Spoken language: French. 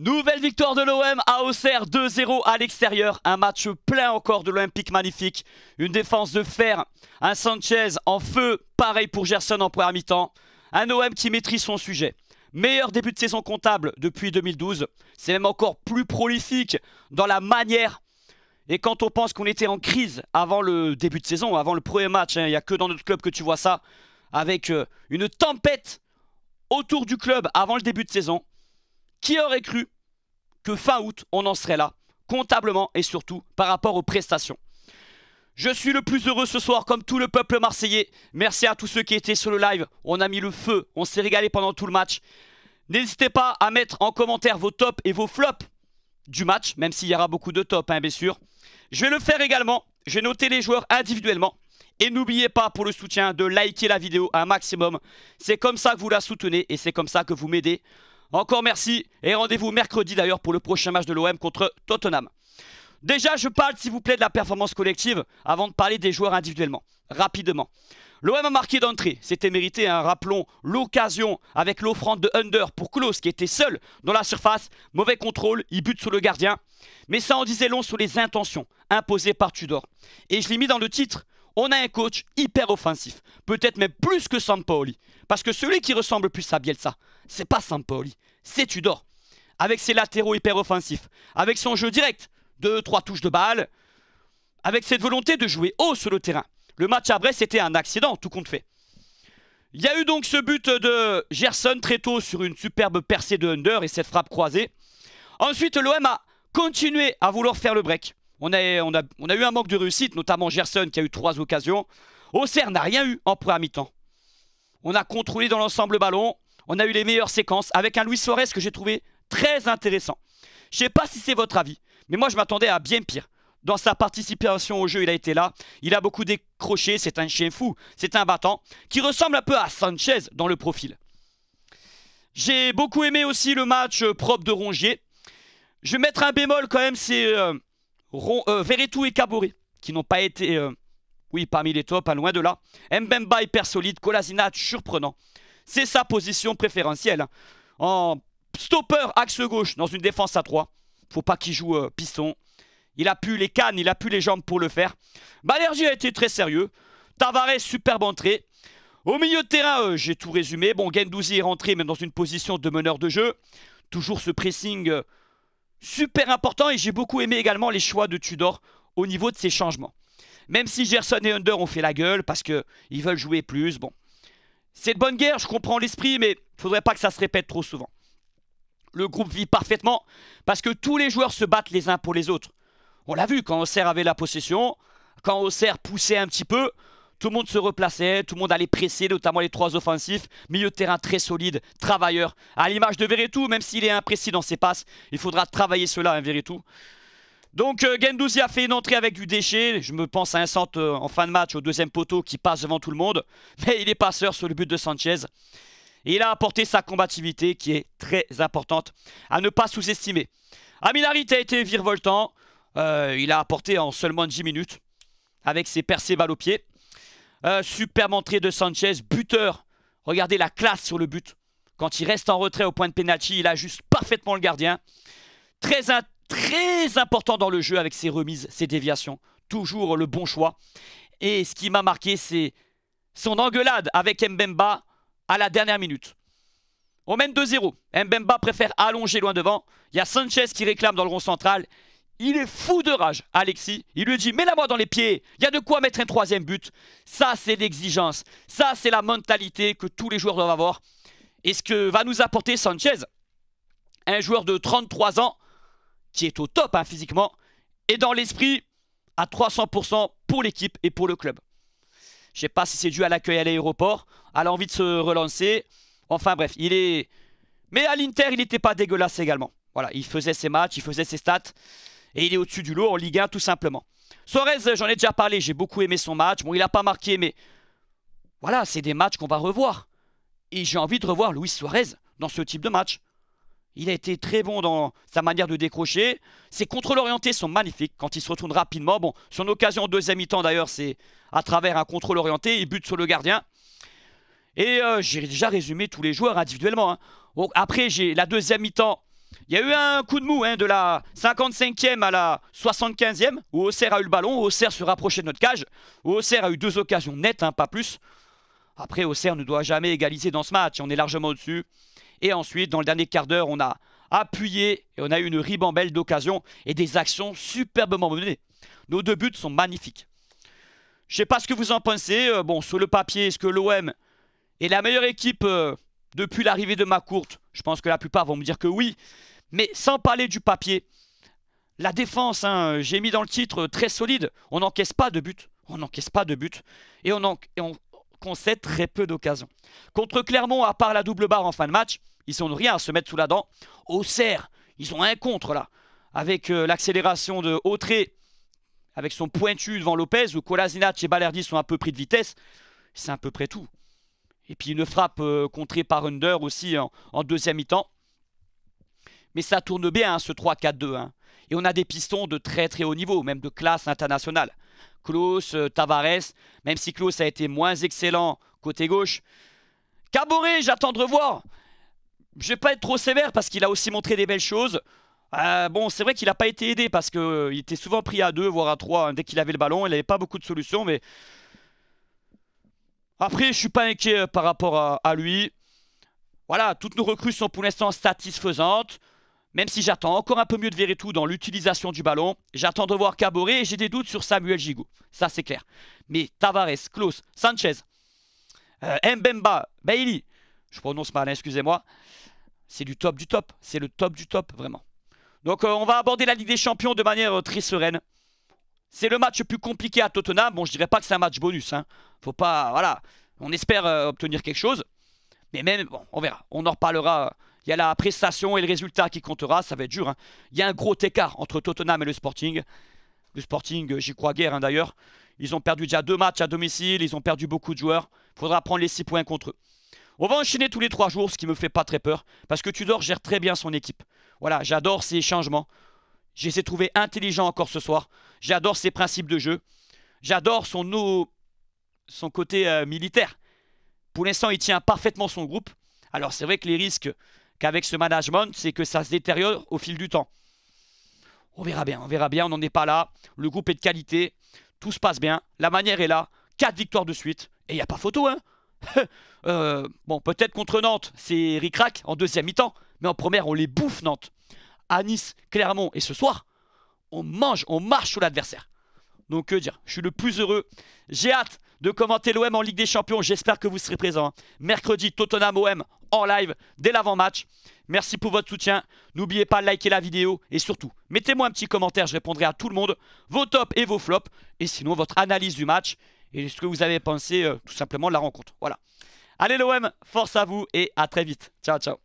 Nouvelle victoire de l'OM à Auxerre 2-0 à l'extérieur. Un match plein encore de l'Olympique magnifique. Une défense de fer. Un Sanchez en feu. Pareil pour Gerson en première mi-temps. Un OM qui maîtrise son sujet. Meilleur début de saison comptable depuis 2012. C'est même encore plus prolifique dans la manière. Et quand on pense qu'on était en crise avant le début de saison, avant le premier match, hein, il n'y a que dans notre club que tu vois ça, avec euh, une tempête autour du club avant le début de saison, qui aurait cru que fin août, on en serait là, comptablement et surtout par rapport aux prestations je suis le plus heureux ce soir, comme tout le peuple marseillais. Merci à tous ceux qui étaient sur le live. On a mis le feu, on s'est régalé pendant tout le match. N'hésitez pas à mettre en commentaire vos tops et vos flops du match, même s'il y aura beaucoup de tops, hein, bien sûr. Je vais le faire également. Je vais noter les joueurs individuellement. Et n'oubliez pas, pour le soutien, de liker la vidéo un maximum. C'est comme ça que vous la soutenez et c'est comme ça que vous m'aidez encore merci et rendez-vous mercredi d'ailleurs pour le prochain match de l'OM contre Tottenham. Déjà, je parle s'il vous plaît de la performance collective avant de parler des joueurs individuellement, rapidement. L'OM a marqué d'entrée, c'était mérité, Un hein. rappelons l'occasion avec l'offrande de Under pour Klaus qui était seul dans la surface, mauvais contrôle, il bute sur le gardien. Mais ça en disait long sur les intentions imposées par Tudor. Et je l'ai mis dans le titre, on a un coach hyper offensif, peut-être même plus que Sampaoli. Parce que celui qui ressemble plus à Bielsa, c'est pas Sampaoli, c'est Tudor. Avec ses latéraux hyper offensifs, avec son jeu direct, deux, trois touches de balle, avec cette volonté de jouer haut sur le terrain. Le match à Brest était un accident, tout compte fait. Il y a eu donc ce but de Gerson très tôt sur une superbe percée de Under et cette frappe croisée. Ensuite, l'OM a continué à vouloir faire le break. On a, eu un manque de réussite, notamment Gerson qui a eu trois occasions. Auxerre n'a rien eu en première mi-temps. On a contrôlé dans l'ensemble le ballon. On a eu les meilleures séquences avec un Luis Suarez que j'ai trouvé très intéressant. Je ne sais pas si c'est votre avis, mais moi je m'attendais à bien pire. Dans sa participation au jeu, il a été là. Il a beaucoup décroché. C'est un chien fou. C'est un battant qui ressemble un peu à Sanchez dans le profil. J'ai beaucoup aimé aussi le match propre de Rongier. Je vais mettre un bémol quand même, c'est... Euh, Ron, euh, Veretout et Kabori qui n'ont pas été, euh, oui, parmi les tops, pas hein, loin de là. Mbemba hyper solide, Colasinat surprenant. C'est sa position préférentielle. Hein. En stopper, axe gauche, dans une défense à 3. Faut pas qu'il joue euh, piston. Il a pu les cannes, il a pu les jambes pour le faire. Balergi a été très sérieux. Tavares, superbe entrée. Au milieu de terrain, j'ai tout résumé. Bon, Gendouzi est rentré, mais dans une position de meneur de jeu. Toujours ce pressing Super important et j'ai beaucoup aimé également les choix de Tudor au niveau de ces changements. Même si Gerson et Under ont fait la gueule parce qu'ils veulent jouer plus, bon. C'est de bonne guerre, je comprends l'esprit, mais faudrait pas que ça se répète trop souvent. Le groupe vit parfaitement parce que tous les joueurs se battent les uns pour les autres. On l'a vu quand Auxerre avait la possession, quand Auxerre poussait un petit peu, tout le monde se replaçait, tout le monde allait presser, notamment les trois offensifs. Milieu de terrain très solide, travailleur. À l'image de Veretout, même s'il est imprécis dans ses passes, il faudra travailler cela, à hein, Veretout. Donc euh, Gendouzi a fait une entrée avec du déchet. Je me pense à un centre euh, en fin de match au deuxième poteau qui passe devant tout le monde. Mais il est passeur sur le but de Sanchez. Et il a apporté sa combativité qui est très importante à ne pas sous-estimer. Aminarit a été virevoltant. Euh, il a apporté en seulement 10 minutes avec ses percées balles au pied. Super euh, superbe entrée de Sanchez, buteur. Regardez la classe sur le but. Quand il reste en retrait au point de pénalty il ajuste parfaitement le gardien. Très, très important dans le jeu avec ses remises, ses déviations. Toujours le bon choix. Et ce qui m'a marqué, c'est son engueulade avec Mbemba à la dernière minute. On mène 2-0. Mbemba préfère allonger loin devant. Il y a Sanchez qui réclame dans le rond central. Il est fou de rage, Alexis. Il lui dit, mets-la-moi dans les pieds. Il y a de quoi mettre un troisième but. Ça, c'est l'exigence. Ça, c'est la mentalité que tous les joueurs doivent avoir. Et ce que va nous apporter Sanchez, un joueur de 33 ans, qui est au top hein, physiquement, et dans l'esprit, à 300% pour l'équipe et pour le club. Je ne sais pas si c'est dû à l'accueil à l'aéroport, à l'envie de se relancer. Enfin bref, il est... Mais à l'Inter, il n'était pas dégueulasse également. Voilà, il faisait ses matchs, il faisait ses stats. Et il est au-dessus du lot en Ligue 1, tout simplement. Suarez, euh, j'en ai déjà parlé, j'ai beaucoup aimé son match. Bon, il n'a pas marqué, mais voilà, c'est des matchs qu'on va revoir. Et j'ai envie de revoir Luis Suarez dans ce type de match. Il a été très bon dans sa manière de décrocher. Ses contrôles orientés sont magnifiques quand il se retourne rapidement. Bon, son occasion en deuxième mi-temps d'ailleurs, c'est à travers un contrôle orienté. Il bute sur le gardien. Et euh, j'ai déjà résumé tous les joueurs individuellement. Hein. Après, j'ai la deuxième mi-temps, il y a eu un coup de mou hein, de la 55e à la 75e, où Auxerre a eu le ballon, Auxerre se rapprochait de notre cage. Auxerre a eu deux occasions nettes, hein, pas plus. Après, Auxerre ne doit jamais égaliser dans ce match, on est largement au-dessus. Et ensuite, dans le dernier quart d'heure, on a appuyé et on a eu une ribambelle d'occasions et des actions superbement menées. Nos deux buts sont magnifiques. Je ne sais pas ce que vous en pensez. Euh, bon, sur le papier, est-ce que l'OM est la meilleure équipe euh, depuis l'arrivée de ma courte. Je pense que la plupart vont me dire que oui. Mais sans parler du papier, la défense, hein, j'ai mis dans le titre euh, très solide. On n'encaisse pas de but. On n'encaisse pas de but. Et on, concède très peu d'occasions. Contre Clermont, à part la double barre en fin de match, ils n'ont rien à se mettre sous la dent. Au Serre, ils ont un contre là. Avec euh, l'accélération de Autré, avec son pointu devant Lopez, où Kolasinac et Balerdi sont un peu pris de vitesse. C'est à peu près tout. Et puis une frappe euh, contrée par Under aussi en, deuxième mi-temps. Mais ça tourne bien hein, ce 3-4-2. Hein. Et on a des pistons de très très haut niveau, même de classe internationale. Klaus, euh, Tavares, même si Klaus a été moins excellent côté gauche. Caboret, j'attends de revoir. Je vais pas être trop sévère parce qu'il a aussi montré des belles choses. Euh, bon, c'est vrai qu'il n'a pas été aidé parce qu'il était souvent pris à deux, voire à 3 hein. Dès qu'il avait le ballon, il n'avait pas beaucoup de solutions. Mais après, je suis pas inquiet euh, par rapport à, lui. Voilà, toutes nos recrues sont pour l'instant satisfaisantes. Même si j'attends encore un peu mieux de tout dans l'utilisation du ballon, j'attends de voir Caboré et j'ai des doutes sur Samuel Gigot. Ça, c'est clair. Mais Tavares, Klaus, Sanchez, euh, Mbemba, Bailey, je prononce mal, hein, excusez-moi. C'est du top du top. C'est le top du top, vraiment. Donc, euh, on va aborder la Ligue des Champions de manière très sereine. C'est le match le plus compliqué à Tottenham. Bon, je dirais pas que c'est un match bonus. Hein. Faut pas, voilà. On espère euh, obtenir quelque chose. Mais même, bon, on verra. On en reparlera. Il y a la prestation et le résultat qui comptera. Ça va être dur. Hein. Il y a un gros écart entre Tottenham et le Sporting. Le Sporting, j'y crois guère hein, d'ailleurs. Ils ont perdu déjà deux matchs à domicile. Ils ont perdu beaucoup de joueurs. Il faudra prendre les six points contre eux. On va enchaîner tous les trois jours, ce qui me fait pas très peur. Parce que Tudor gère très bien son équipe. Voilà, j'adore ces changements. J'ai essayé de trouver intelligent encore ce soir. J'adore ses principes de jeu. J'adore son, son côté euh, militaire. Pour l'instant, il tient parfaitement son groupe. Alors c'est vrai que les risques qu'avec ce management, c'est que ça se détériore au fil du temps. On verra bien, on verra bien, on n'en est pas là. Le groupe est de qualité, tout se passe bien, la manière est là. Quatre victoires de suite, et il n'y a pas photo, hein euh, Bon, peut-être contre Nantes, c'est ricrac en deuxième mi-temps, mais en première, on les bouffe Nantes à Nice, Clermont et ce soir, on mange, on marche sur l'adversaire. Donc que dire, je suis le plus heureux. J'ai hâte de commenter l'OM en Ligue des Champions. J'espère que vous serez présents. Hein. Mercredi, Tottenham OM en live dès l'avant-match. Merci pour votre soutien. N'oubliez pas de liker la vidéo et surtout, mettez-moi un petit commentaire, je répondrai à tout le monde. Vos tops et vos flops et sinon votre analyse du match et ce que vous avez pensé euh, tout simplement de la rencontre. Voilà. Allez l'OM, force à vous et à très vite. Ciao, ciao.